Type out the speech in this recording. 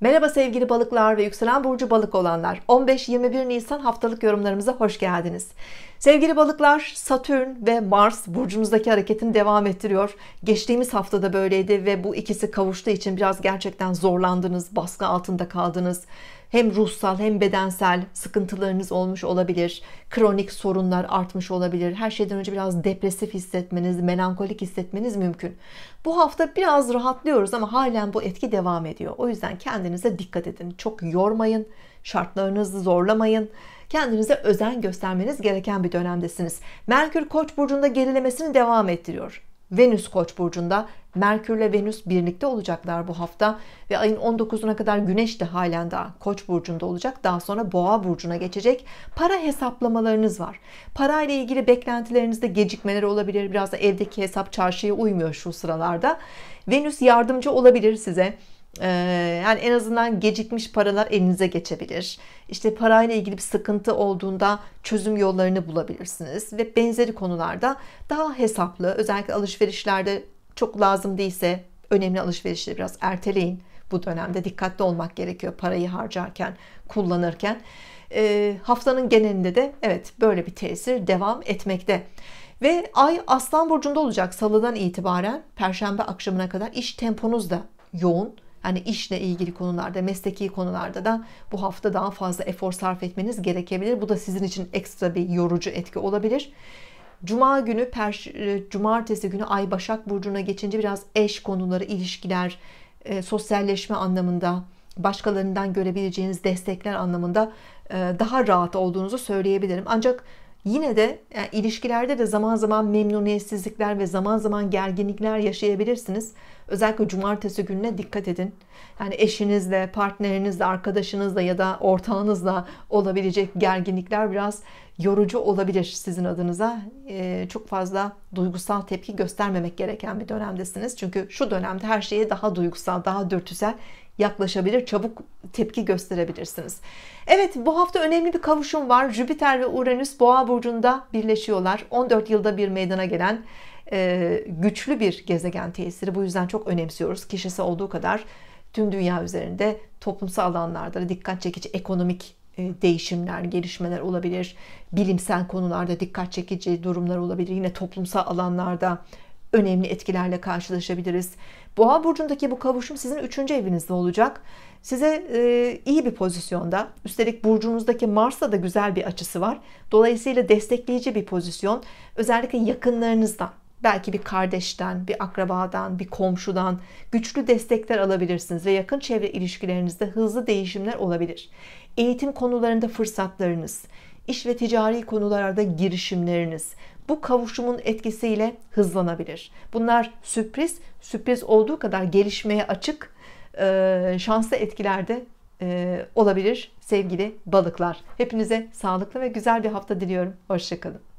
Merhaba sevgili balıklar ve yükselen burcu balık olanlar. 15-21 Nisan haftalık yorumlarımıza hoş geldiniz. Sevgili balıklar, Satürn ve Mars burcumuzdaki hareketini devam ettiriyor. Geçtiğimiz haftada böyleydi ve bu ikisi kavuştuğu için biraz gerçekten zorlandınız, baskı altında kaldınız hem ruhsal hem bedensel sıkıntılarınız olmuş olabilir. Kronik sorunlar artmış olabilir. Her şeyden önce biraz depresif hissetmeniz, melankolik hissetmeniz mümkün. Bu hafta biraz rahatlıyoruz ama halen bu etki devam ediyor. O yüzden kendinize dikkat edin. Çok yormayın. Şartlarınızı zorlamayın. Kendinize özen göstermeniz gereken bir dönemdesiniz. Merkür Koç burcunda gerilemesini devam ettiriyor. Venüs Koç burcunda Merkürle Venüs birlikte olacaklar bu hafta ve ayın 19'una kadar Güneş de halen daha Koç burcunda olacak. Daha sonra Boğa burcuna geçecek. Para hesaplamalarınız var. Para ile ilgili beklentilerinizde gecikmeler olabilir. Biraz da evdeki hesap çarşıya uymuyor şu sıralarda. Venüs yardımcı olabilir size ee, yani en azından gecikmiş paralar elinize geçebilir. İşte parayla ilgili bir sıkıntı olduğunda çözüm yollarını bulabilirsiniz ve benzeri konularda daha hesaplı özellikle alışverişlerde çok lazım değilse önemli alışverişleri biraz erteleyin. Bu dönemde dikkatli olmak gerekiyor parayı harcarken, kullanırken. E, haftanın genelinde de evet böyle bir tesir devam etmekte. Ve ay aslan burcunda olacak salıdan itibaren perşembe akşamına kadar iş temponuz da yoğun. yani işle ilgili konularda, mesleki konularda da bu hafta daha fazla efor sarf etmeniz gerekebilir. Bu da sizin için ekstra bir yorucu etki olabilir. Cuma günü, per, e, cumartesi günü Ay Başak Burcu'na geçince biraz eş konuları, ilişkiler, e, sosyalleşme anlamında, başkalarından görebileceğiniz destekler anlamında e, daha rahat olduğunuzu söyleyebilirim. Ancak yine de yani e, ilişkilerde de zaman zaman memnuniyetsizlikler ve zaman zaman gerginlikler yaşayabilirsiniz. Özellikle cumartesi gününe dikkat edin. Yani eşinizle, partnerinizle, arkadaşınızla ya da ortağınızla olabilecek gerginlikler biraz yorucu olabilir sizin adınıza. Ee, çok fazla duygusal tepki göstermemek gereken bir dönemdesiniz. Çünkü şu dönemde her şeyi daha duygusal, daha dürtüsel yaklaşabilir, çabuk tepki gösterebilirsiniz. Evet bu hafta önemli bir kavuşum var. Jüpiter ve Uranüs Boğa burcunda birleşiyorlar. 14 yılda bir meydana gelen e, güçlü bir gezegen tesiri. Bu yüzden çok önemsiyoruz. Kişisi olduğu kadar tüm dünya üzerinde toplumsal alanlarda dikkat çekici ekonomik e, değişimler, gelişmeler olabilir. Bilimsel konularda dikkat çekici durumlar olabilir. Yine toplumsal alanlarda önemli etkilerle karşılaşabiliriz. Boğa burcundaki bu kavuşum sizin üçüncü evinizde olacak. Size e, iyi bir pozisyonda, üstelik burcunuzdaki Mars'a da güzel bir açısı var. Dolayısıyla destekleyici bir pozisyon. Özellikle yakınlarınızdan, belki bir kardeşten, bir akrabadan, bir komşudan güçlü destekler alabilirsiniz ve yakın çevre ilişkilerinizde hızlı değişimler olabilir. Eğitim konularında fırsatlarınız, iş ve ticari konularda girişimleriniz, bu kavuşumun etkisiyle hızlanabilir. Bunlar sürpriz, sürpriz olduğu kadar gelişmeye açık, e, şanslı etkilerde e, olabilir sevgili balıklar. Hepinize sağlıklı ve güzel bir hafta diliyorum. Hoşçakalın.